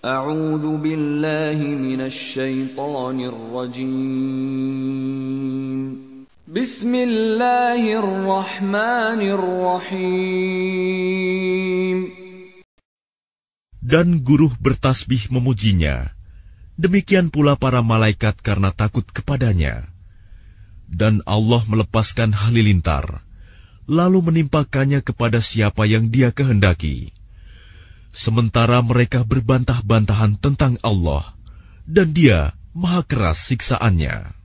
أعوذ بالله من الشيطان الرجيم بسم الله الرحمن الرحيم Dan guruh bertasbih memujinya. Demikian pula para malaikat karena takut kepadanya. Dan Allah melepaskan halilintar, lalu menimpakannya kepada siapa yang dia kehendaki. Sementara mereka berbantah-bantahan tentang Allah, dan Dia Maha Keras siksaannya.